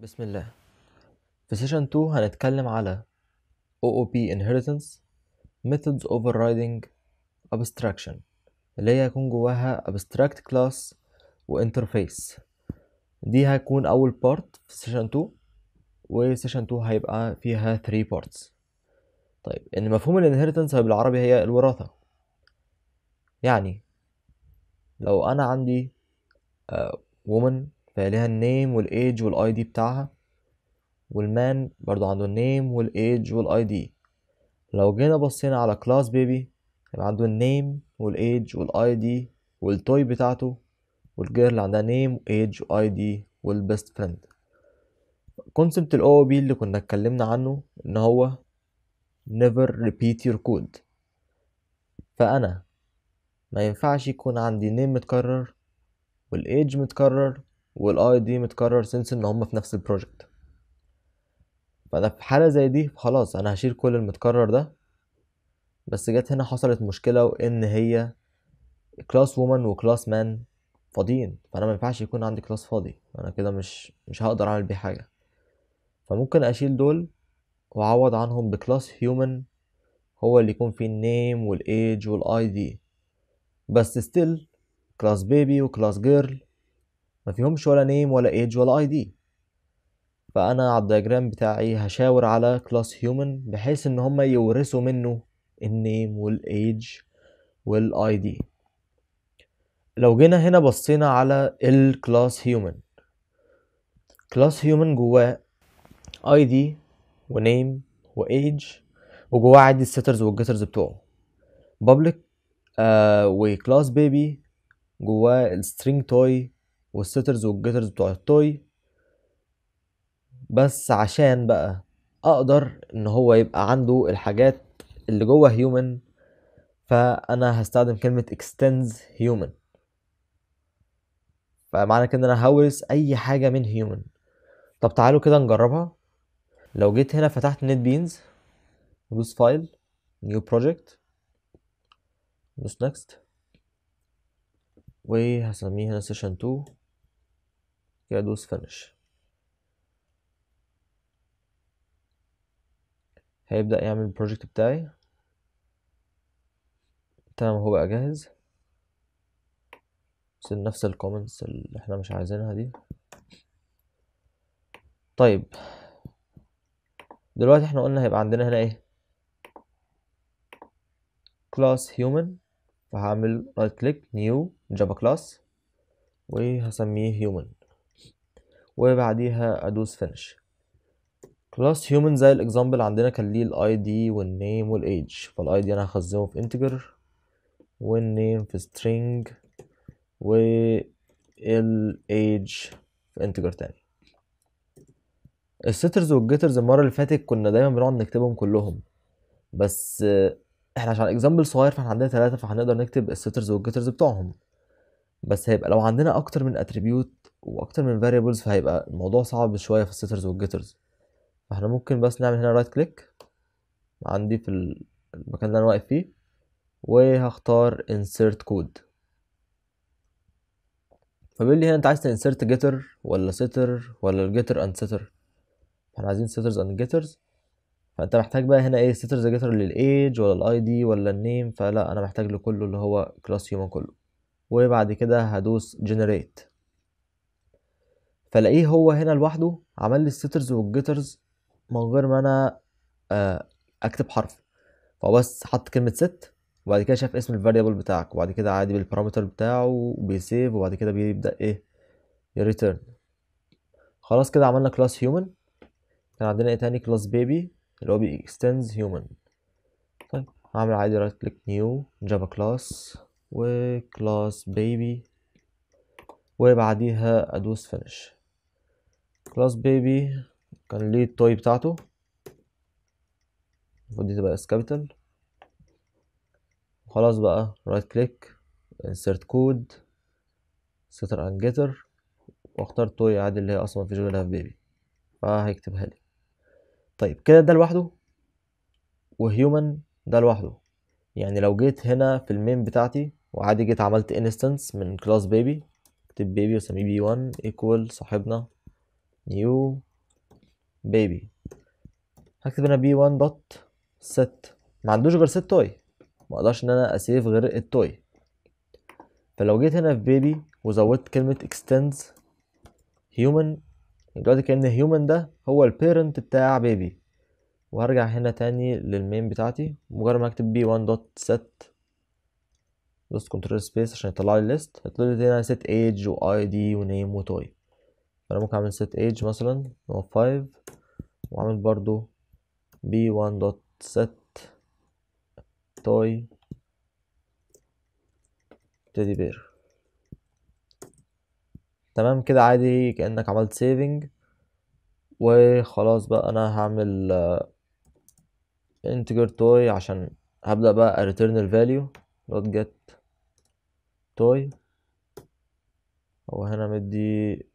بسم الله في سيشن 2 هنتكلم على OOP Inheritance Methods Overriding Abstraction اللي هي هيكون جواها Abstract Class و Interface دي هيكون أول بارت في سيشن 2 و سيشن 2 هيبقى فيها 3 parts طيب إن مفهوم Inheritance بالعربي هي الوراثة يعني لو أنا عندي uh, woman فليها النيم والايدج والاي دي بتاعها والمان برضو عنده النيم والايدج والاي دي لو جينا بصينا على كلاس بيبي يبقى عنده النيم والايدج والاي دي والتوي بتاعته والجيرل عندها نيم وايدج واي دي والبيست فريند كونسبت الاو بي اللي كنا اتكلمنا عنه ان هو never repeat your code فانا ما ينفعش يكون عندي نيم متكرر والايدج متكرر والاي دي متكرر سنس ان هما في نفس البروجكت فانا في حاله زي دي خلاص انا هشيل كل المتكرر ده بس جت هنا حصلت مشكله وان هي كلاس وومن وكلاس مان فاضيين فانا ما ينفعش يكون عندي كلاس فاضي انا كده مش مش هقدر اعمل بيه حاجه فممكن اشيل دول واعوض عنهم بكلاس هيومن هو اللي يكون فيه النيم والايج والاي دي بس ستيل كلاس بيبي وكلاس جيرل ما فيهمش ولا نيم ولا ايج ولا اي دي فانا على الدياجرام بتاعي هشاور على كلاس هيومن بحيث ان هم يورثوا منه النيم والايج والاي دي لو جينا هنا بصينا على الكلاس هيومن كلاس هيومن جواه اي دي ونيم وايج وجواه عادي السترز والجترز بتوعه بابليك آه وكلاس بيبي جواه السترينج توي والسترز والجيترز بتوع التوي بس عشان بقى اقدر ان هو يبقى عنده الحاجات اللي جوه هيومن فانا هستخدم كلمة extends human فمعنى كده انا هورث اي حاجة من هيومن طب تعالوا كده نجربها لو جيت هنا فتحت نت بينز ندوس فايل نيو بروجكت ندوس نكست وهسميه هنا سيشن 2 كده ادوس فينش هيبدأ يعمل البروجكت بتاعي تمام هو بقى جاهز بس نفس الكومنتس اللي احنا مش عايزينها دي طيب دلوقتي احنا قلنا هيبقى عندنا هنا ايه كلاس human فهعمل رايت كليك نيو جافا كلاس وهسميه human وبعديها ادوس فينش كلاس هيومن زي الاكزامبل عندنا كان ليه الاي دي والنيم والايج فالاي دي انا هخزنه في انتجر والنيم في سترينج والايج في انتجر تاني السترز والجيترز المره اللي فاتت كنا دايما بنقعد نكتبهم كلهم بس احنا عشان اكزامبل صغير فاحنا عندنا ثلاثة فهنقدر نكتب السترز والجيترز بتوعهم بس هيبقى لو عندنا اكتر من اتريبيوت واكتر من variables فهيبقى الموضوع صعب شويه في السيترز والجيترز فاحنا ممكن بس نعمل هنا رايت كليك عندي في المكان اللي انا واقف فيه وهختار insert code فبيقول لي هنا انت عايز تنسرت جيتر ولا سيتر ولا الجيتر اند سيتر احنا عايزين سيترز اند جيترز فانت محتاج بقى هنا ايه سيترز جيتر للايج ولا الاي دي ولا النيم فلا انا محتاج لكله اللي هو كلاس هيومن كله وبعد كده هدوس جنريت فلاقيه هو هنا لوحده عمل لي السترز والجيترز من غير ما انا آه، اكتب حرف فهو بس حط كلمه ست وبعد كده شاف اسم الفاريبل بتاعك وبعد كده عادي بالبارامتر بتاعه وبيسيف وبعد كده بيبدا ايه يريتيرن خلاص كده عملنا كلاس هيومن كان عندنا ايه تاني كلاس بيبي اللي هو بيكستنز هيومن طيب هعمل عادي رايت كليك نيو جافا كلاس وكلاس بيبي وبعديها ادوس فينش كلاس بيبي كان ليه التوي بتاعته المفروض دي تبقى اس كابيتال بقى رايت كليك انسرت كود ستر اند جيتر واختار توي عادي اللي هي اصلا مفيش غيرها في بيبي فهيكتبها لي طيب كده ده لوحده وهيومن ده لوحده يعني لو جيت هنا في المين بتاعتي وعادي جيت عملت انستنس من كلاس بيبي اكتب بيبي وسميه بي 1 ايكوال صاحبنا نيو بيبي هكتب هنا بي 1 دوت ست ما عندوش غير ست توي ما اقدرش ان انا اسيف غير التوي فلو جيت هنا في بيبي وزودت كلمه اكستندز هيومن دلوقتي كان هيومن ده هو البيرنت بتاع بيبي وهرجع هنا تاني للمين بتاعتي مجرد ما اكتب بي 1 دوت ست دوست كنترول سبيس عشان يطلع لي ليست هيطلع لي هنا ست ايج واي دي ونيم وتوي انا ممكن اعمل set age مثلا هو 5 واعمل برضو b1 dot set toy teddy bear تمام كده عادي كأنك عملت saving وخلاص بقى انا هعمل آه، integer toy عشان هبدأ بقى return الـ value dot get toy هو هنا مدي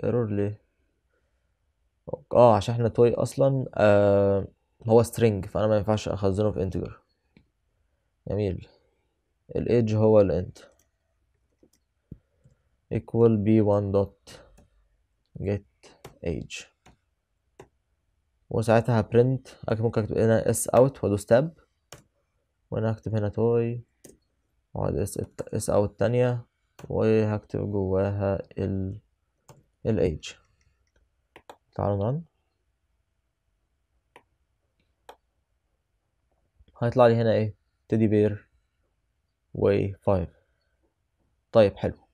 ايرور ليه اه عشان احنا توي اصلا آه هو string فانا ما ينفعش اخزنه في integer جميل الايدج هو الانت equal b1 dot get age وساعتها print اكتب ممكن اكتب هنا اس اوت وادوس تاب وانا اكتب هنا توي واقعد اس اس اوت تانية وهكتب جواها ال age تعالوا رن هيطلع لي هنا ايه تدي بير و 5 طيب حلو